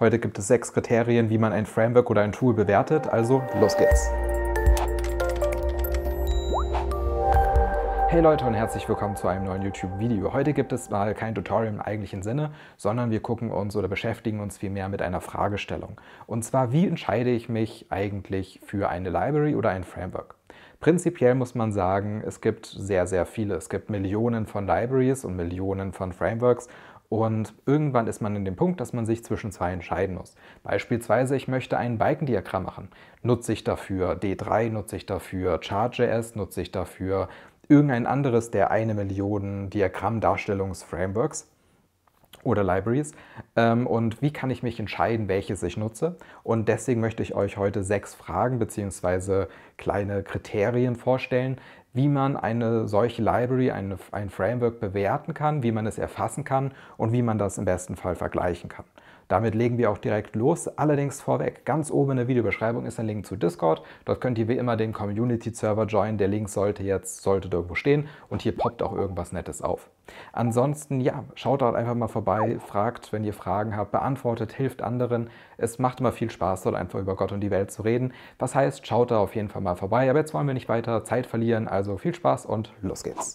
Heute gibt es sechs Kriterien, wie man ein Framework oder ein Tool bewertet, also los geht's! Hey Leute und herzlich willkommen zu einem neuen YouTube-Video. Heute gibt es mal kein Tutorial im eigentlichen Sinne, sondern wir gucken uns oder beschäftigen uns vielmehr mit einer Fragestellung. Und zwar, wie entscheide ich mich eigentlich für eine Library oder ein Framework? Prinzipiell muss man sagen, es gibt sehr, sehr viele. Es gibt Millionen von Libraries und Millionen von Frameworks und irgendwann ist man in dem Punkt, dass man sich zwischen zwei entscheiden muss. Beispielsweise, ich möchte ein Balkendiagramm machen. Nutze ich dafür D3, nutze ich dafür Chart.js, nutze ich dafür irgendein anderes der eine Million Diagramm-Darstellungs-Frameworks oder Libraries. Ähm, und wie kann ich mich entscheiden, welches ich nutze? Und deswegen möchte ich euch heute sechs Fragen bzw. kleine Kriterien vorstellen, wie man eine solche Library, eine, ein Framework bewerten kann, wie man es erfassen kann und wie man das im besten Fall vergleichen kann. Damit legen wir auch direkt los. Allerdings vorweg, ganz oben in der Videobeschreibung ist ein Link zu Discord. Dort könnt ihr wie immer den Community-Server joinen. Der Link sollte jetzt sollte irgendwo stehen und hier poppt auch irgendwas Nettes auf. Ansonsten, ja, schaut dort einfach mal vorbei, fragt, wenn ihr Fragen habt, beantwortet, hilft anderen. Es macht immer viel Spaß, dort einfach über Gott und die Welt zu reden. Was heißt, schaut da auf jeden Fall mal vorbei. Aber jetzt wollen wir nicht weiter Zeit verlieren, also viel Spaß und los geht's.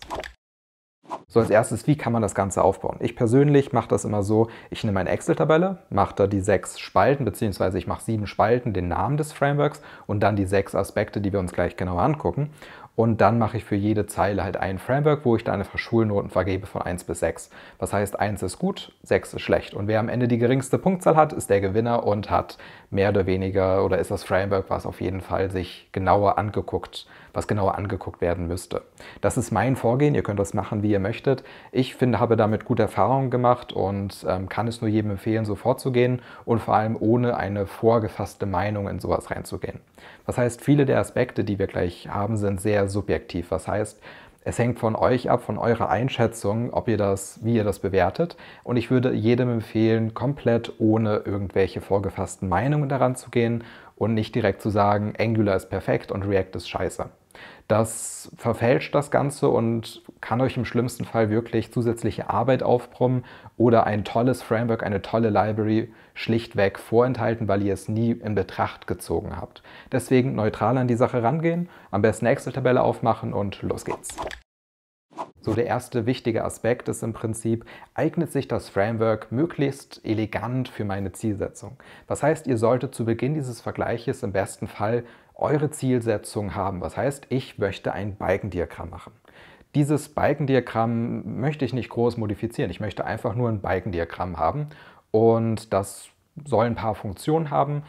So als erstes, wie kann man das Ganze aufbauen? Ich persönlich mache das immer so, ich nehme eine Excel-Tabelle, mache da die sechs Spalten, beziehungsweise ich mache sieben Spalten, den Namen des Frameworks und dann die sechs Aspekte, die wir uns gleich genauer angucken. Und dann mache ich für jede Zeile halt ein Framework, wo ich dann einfach Schulnoten vergebe von 1 bis 6. Das heißt, 1 ist gut, 6 ist schlecht. Und wer am Ende die geringste Punktzahl hat, ist der Gewinner und hat mehr oder weniger, oder ist das Framework, was auf jeden Fall sich genauer angeguckt, was genauer angeguckt werden müsste. Das ist mein Vorgehen, ihr könnt das machen, wie ihr möchtet. Ich finde, habe damit gute Erfahrungen gemacht und ähm, kann es nur jedem empfehlen, so vorzugehen und vor allem ohne eine vorgefasste Meinung in sowas reinzugehen. Das heißt, viele der Aspekte, die wir gleich haben, sind sehr subjektiv. Das heißt, es hängt von euch ab, von eurer Einschätzung, ob ihr das, wie ihr das bewertet. Und ich würde jedem empfehlen, komplett ohne irgendwelche vorgefassten Meinungen daran zu gehen und nicht direkt zu sagen, Angular ist perfekt und React ist scheiße. Das verfälscht das Ganze und kann euch im schlimmsten Fall wirklich zusätzliche Arbeit aufbrummen oder ein tolles Framework, eine tolle Library schlichtweg vorenthalten, weil ihr es nie in Betracht gezogen habt. Deswegen neutral an die Sache rangehen, am besten Excel-Tabelle aufmachen und los geht's. So der erste wichtige Aspekt ist im Prinzip, eignet sich das Framework möglichst elegant für meine Zielsetzung. Das heißt, ihr solltet zu Beginn dieses Vergleiches im besten Fall eure Zielsetzung haben. Was heißt, ich möchte ein Balkendiagramm machen dieses Balkendiagramm möchte ich nicht groß modifizieren. Ich möchte einfach nur ein Balkendiagramm haben und das soll ein paar Funktionen haben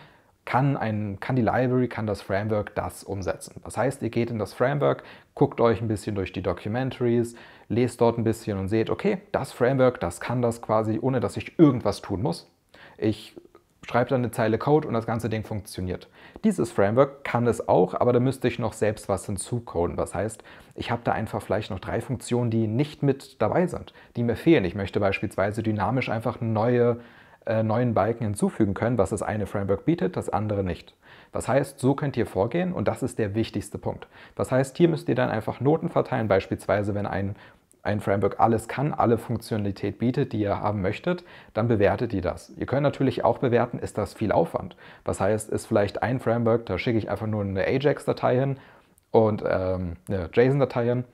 kann, ein, kann die Library, kann das Framework das umsetzen. Das heißt, ihr geht in das Framework, guckt euch ein bisschen durch die Documentaries, lest dort ein bisschen und seht, okay, das Framework, das kann das quasi, ohne dass ich irgendwas tun muss. Ich schreibe dann eine Zeile Code und das ganze Ding funktioniert. Dieses Framework kann es auch, aber da müsste ich noch selbst was hinzucoden. Das heißt, ich habe da einfach vielleicht noch drei Funktionen, die nicht mit dabei sind, die mir fehlen. Ich möchte beispielsweise dynamisch einfach neue äh, neuen Balken hinzufügen können, was das eine Framework bietet, das andere nicht. Das heißt, so könnt ihr vorgehen und das ist der wichtigste Punkt. Das heißt, hier müsst ihr dann einfach Noten verteilen, beispielsweise wenn ein ein Framework alles kann, alle Funktionalität bietet, die ihr haben möchtet, dann bewertet ihr das. Ihr könnt natürlich auch bewerten, ist das viel Aufwand. Das heißt, ist vielleicht ein Framework, da schicke ich einfach nur eine Ajax-Datei hin und ähm, eine JSON-Datei hin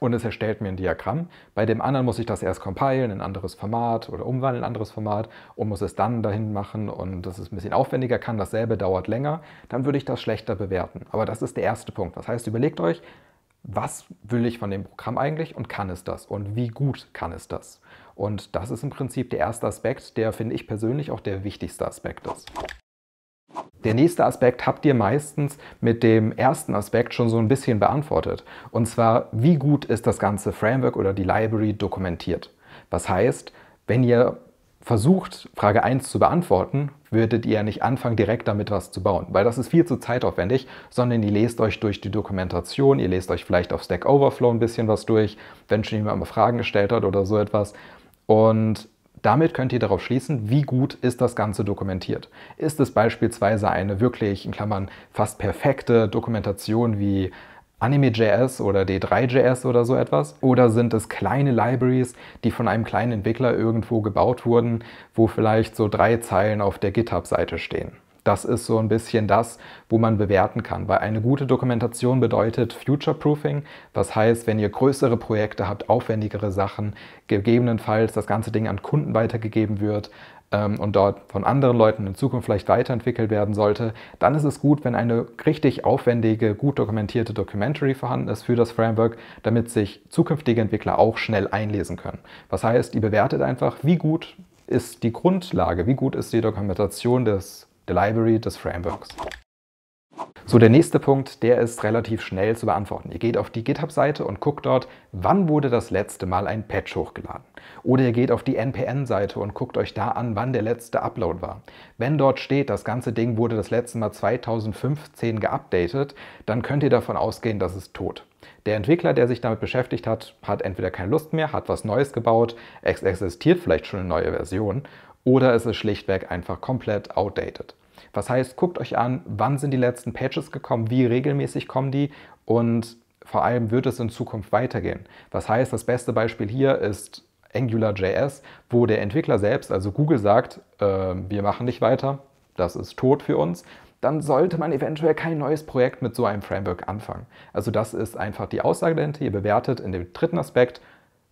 und es erstellt mir ein Diagramm. Bei dem anderen muss ich das erst compilen, in ein anderes Format oder umwandeln, in ein anderes Format und muss es dann dahin machen und das ist ein bisschen aufwendiger, kann dasselbe, dauert länger, dann würde ich das schlechter bewerten. Aber das ist der erste Punkt. Das heißt, überlegt euch, was will ich von dem Programm eigentlich und kann es das und wie gut kann es das? Und das ist im Prinzip der erste Aspekt, der finde ich persönlich auch der wichtigste Aspekt ist. Der nächste Aspekt habt ihr meistens mit dem ersten Aspekt schon so ein bisschen beantwortet. Und zwar, wie gut ist das ganze Framework oder die Library dokumentiert? Was heißt, wenn ihr versucht, Frage 1 zu beantworten, würdet ihr nicht anfangen, direkt damit was zu bauen, weil das ist viel zu zeitaufwendig, sondern ihr lest euch durch die Dokumentation, ihr lest euch vielleicht auf Stack Overflow ein bisschen was durch, wenn schon jemand mal Fragen gestellt hat oder so etwas. Und damit könnt ihr darauf schließen, wie gut ist das Ganze dokumentiert. Ist es beispielsweise eine wirklich, in Klammern, fast perfekte Dokumentation wie Anime.js oder D3.js oder so etwas? Oder sind es kleine Libraries, die von einem kleinen Entwickler irgendwo gebaut wurden, wo vielleicht so drei Zeilen auf der GitHub-Seite stehen? Das ist so ein bisschen das, wo man bewerten kann, weil eine gute Dokumentation bedeutet Future-Proofing, was heißt, wenn ihr größere Projekte habt, aufwendigere Sachen, gegebenenfalls das ganze Ding an Kunden weitergegeben wird ähm, und dort von anderen Leuten in Zukunft vielleicht weiterentwickelt werden sollte, dann ist es gut, wenn eine richtig aufwendige, gut dokumentierte Documentary vorhanden ist für das Framework, damit sich zukünftige Entwickler auch schnell einlesen können. Was heißt, ihr bewertet einfach, wie gut ist die Grundlage, wie gut ist die Dokumentation des der Library des Frameworks. So, der nächste Punkt, der ist relativ schnell zu beantworten. Ihr geht auf die GitHub-Seite und guckt dort, wann wurde das letzte Mal ein Patch hochgeladen. Oder ihr geht auf die NPN-Seite und guckt euch da an, wann der letzte Upload war. Wenn dort steht, das ganze Ding wurde das letzte Mal 2015 geupdatet, dann könnt ihr davon ausgehen, dass es tot. Der Entwickler, der sich damit beschäftigt hat, hat entweder keine Lust mehr, hat was Neues gebaut, es existiert vielleicht schon eine neue Version oder es ist schlichtweg einfach komplett outdated. Was heißt, guckt euch an, wann sind die letzten Patches gekommen, wie regelmäßig kommen die und vor allem wird es in Zukunft weitergehen. Was heißt, das beste Beispiel hier ist AngularJS, wo der Entwickler selbst, also Google, sagt, äh, wir machen nicht weiter, das ist tot für uns, dann sollte man eventuell kein neues Projekt mit so einem Framework anfangen. Also das ist einfach die Aussage dahinter. Ihr bewertet in dem dritten Aspekt,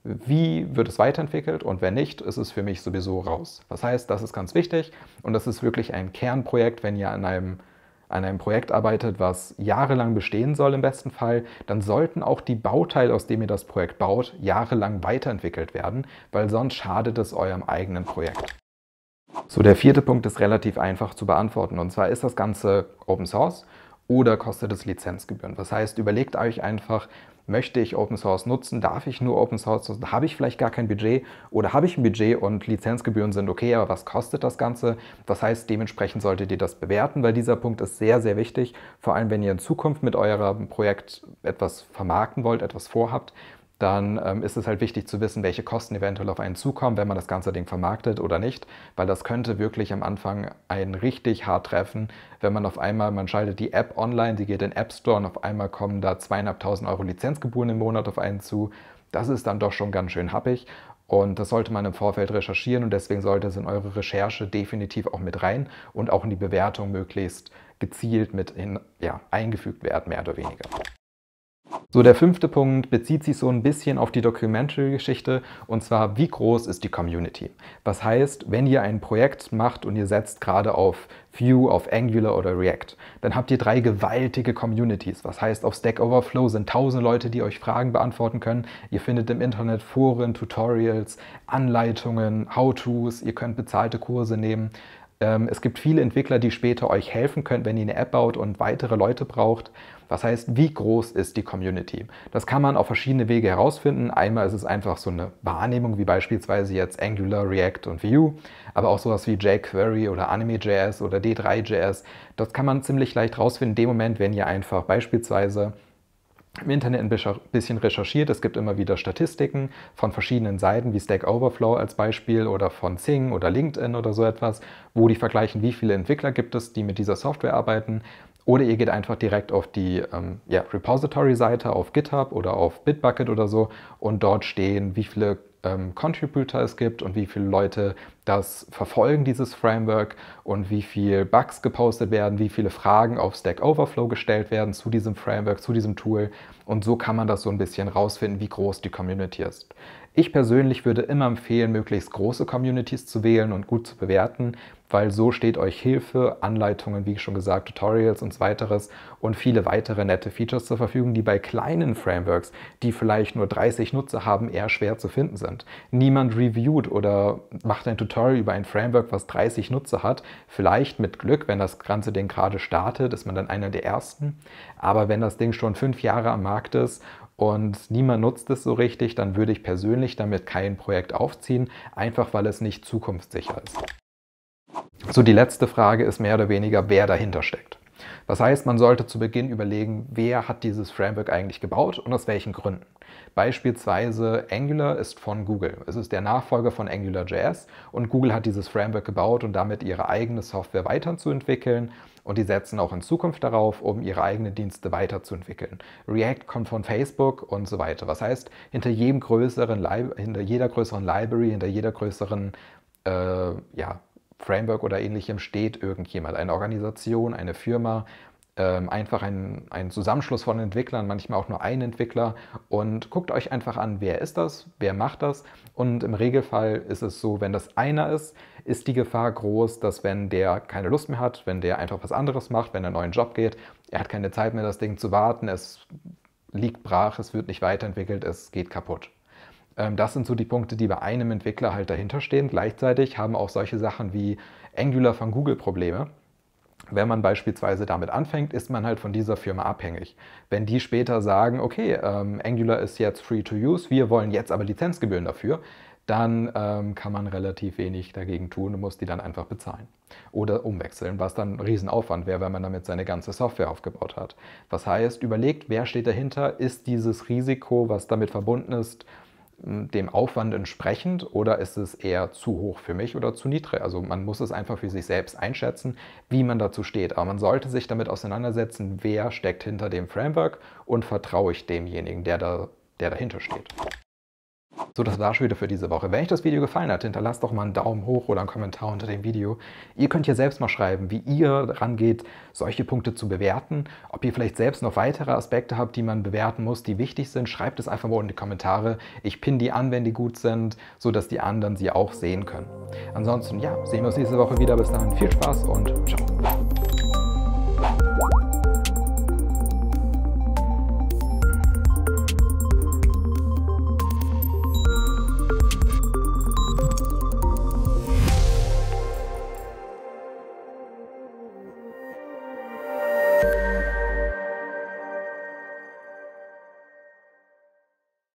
wie wird es weiterentwickelt und wenn nicht, ist es für mich sowieso raus. Das heißt, das ist ganz wichtig und das ist wirklich ein Kernprojekt, wenn ihr an einem, an einem Projekt arbeitet, was jahrelang bestehen soll im besten Fall, dann sollten auch die Bauteile, aus denen ihr das Projekt baut, jahrelang weiterentwickelt werden, weil sonst schadet es eurem eigenen Projekt. So, der vierte Punkt ist relativ einfach zu beantworten und zwar ist das Ganze Open Source oder kostet es Lizenzgebühren. Das heißt, überlegt euch einfach, möchte ich Open Source nutzen, darf ich nur Open Source nutzen, habe ich vielleicht gar kein Budget oder habe ich ein Budget und Lizenzgebühren sind okay, aber was kostet das Ganze? Das heißt, dementsprechend solltet ihr das bewerten, weil dieser Punkt ist sehr, sehr wichtig, vor allem wenn ihr in Zukunft mit eurem Projekt etwas vermarkten wollt, etwas vorhabt, dann ähm, ist es halt wichtig zu wissen, welche Kosten eventuell auf einen zukommen, wenn man das ganze Ding vermarktet oder nicht, weil das könnte wirklich am Anfang einen richtig hart treffen, wenn man auf einmal, man schaltet die App online, die geht in den App Store und auf einmal kommen da zweieinhalbtausend Euro Lizenzgebühren im Monat auf einen zu. Das ist dann doch schon ganz schön happig und das sollte man im Vorfeld recherchieren und deswegen sollte es in eure Recherche definitiv auch mit rein und auch in die Bewertung möglichst gezielt mit in, ja, eingefügt werden, mehr oder weniger. So, der fünfte Punkt bezieht sich so ein bisschen auf die Documentary-Geschichte und zwar, wie groß ist die Community? Was heißt, wenn ihr ein Projekt macht und ihr setzt gerade auf Vue, auf Angular oder React, dann habt ihr drei gewaltige Communities. Was heißt, auf Stack Overflow sind tausende Leute, die euch Fragen beantworten können. Ihr findet im Internet Foren, Tutorials, Anleitungen, How-Tos, ihr könnt bezahlte Kurse nehmen. Ähm, es gibt viele Entwickler, die später euch helfen können, wenn ihr eine App baut und weitere Leute braucht. Was heißt, wie groß ist die Community? Das kann man auf verschiedene Wege herausfinden. Einmal ist es einfach so eine Wahrnehmung, wie beispielsweise jetzt Angular, React und Vue, aber auch sowas wie jQuery oder Anime.js oder D3.js. Das kann man ziemlich leicht herausfinden, in dem Moment, wenn ihr einfach beispielsweise im Internet ein bisschen recherchiert. Es gibt immer wieder Statistiken von verschiedenen Seiten, wie Stack Overflow als Beispiel oder von Sing oder LinkedIn oder so etwas, wo die vergleichen, wie viele Entwickler gibt es, die mit dieser Software arbeiten. Oder ihr geht einfach direkt auf die ähm, ja, Repository-Seite, auf GitHub oder auf Bitbucket oder so und dort stehen, wie viele ähm, Contributor es gibt und wie viele Leute das verfolgen, dieses Framework und wie viele Bugs gepostet werden, wie viele Fragen auf Stack Overflow gestellt werden zu diesem Framework, zu diesem Tool. Und so kann man das so ein bisschen rausfinden, wie groß die Community ist. Ich persönlich würde immer empfehlen, möglichst große Communities zu wählen und gut zu bewerten, weil so steht euch Hilfe, Anleitungen, wie schon gesagt, Tutorials und so weiteres und viele weitere nette Features zur Verfügung, die bei kleinen Frameworks, die vielleicht nur 30 Nutzer haben, eher schwer zu finden sind. Niemand reviewt oder macht ein Tutorial über ein Framework, was 30 Nutzer hat. Vielleicht mit Glück, wenn das ganze Ding gerade startet, ist man dann einer der Ersten. Aber wenn das Ding schon fünf Jahre am Markt ist und niemand nutzt es so richtig, dann würde ich persönlich damit kein Projekt aufziehen, einfach weil es nicht zukunftssicher ist. So die letzte Frage ist mehr oder weniger, wer dahinter steckt. Das heißt, man sollte zu Beginn überlegen, wer hat dieses Framework eigentlich gebaut und aus welchen Gründen. Beispielsweise Angular ist von Google. Es ist der Nachfolger von AngularJS und Google hat dieses Framework gebaut, um damit ihre eigene Software weiterzuentwickeln und die setzen auch in Zukunft darauf, um ihre eigenen Dienste weiterzuentwickeln. React kommt von Facebook und so weiter. Was heißt, hinter, jedem größeren hinter jeder größeren Library, hinter jeder größeren äh, ja, Framework oder ähnlichem steht irgendjemand, eine Organisation, eine Firma, ähm, einfach ein, ein Zusammenschluss von Entwicklern, manchmal auch nur ein Entwickler. Und guckt euch einfach an, wer ist das, wer macht das. Und im Regelfall ist es so, wenn das einer ist, ist die Gefahr groß, dass wenn der keine Lust mehr hat, wenn der einfach was anderes macht, wenn er einen neuen Job geht, er hat keine Zeit mehr, das Ding zu warten, es liegt brach, es wird nicht weiterentwickelt, es geht kaputt. Ähm, das sind so die Punkte, die bei einem Entwickler halt dahinter stehen. Gleichzeitig haben auch solche Sachen wie Angular von Google Probleme. Wenn man beispielsweise damit anfängt, ist man halt von dieser Firma abhängig. Wenn die später sagen, okay, ähm, Angular ist jetzt free to use, wir wollen jetzt aber Lizenzgebühren dafür, dann ähm, kann man relativ wenig dagegen tun und muss die dann einfach bezahlen oder umwechseln, was dann ein Riesenaufwand wäre, wenn man damit seine ganze Software aufgebaut hat. Was heißt, überlegt, wer steht dahinter, ist dieses Risiko, was damit verbunden ist, dem Aufwand entsprechend oder ist es eher zu hoch für mich oder zu niedrig? Also man muss es einfach für sich selbst einschätzen, wie man dazu steht. Aber man sollte sich damit auseinandersetzen, wer steckt hinter dem Framework und vertraue ich demjenigen, der, da, der dahinter steht. So, das war schon wieder für diese Woche. Wenn euch das Video gefallen hat, hinterlasst doch mal einen Daumen hoch oder einen Kommentar unter dem Video. Ihr könnt ja selbst mal schreiben, wie ihr rangeht, solche Punkte zu bewerten. Ob ihr vielleicht selbst noch weitere Aspekte habt, die man bewerten muss, die wichtig sind, schreibt es einfach mal in die Kommentare. Ich pinne die an, wenn die gut sind, sodass die anderen sie auch sehen können. Ansonsten, ja, sehen wir uns nächste Woche wieder. Bis dahin, viel Spaß und ciao.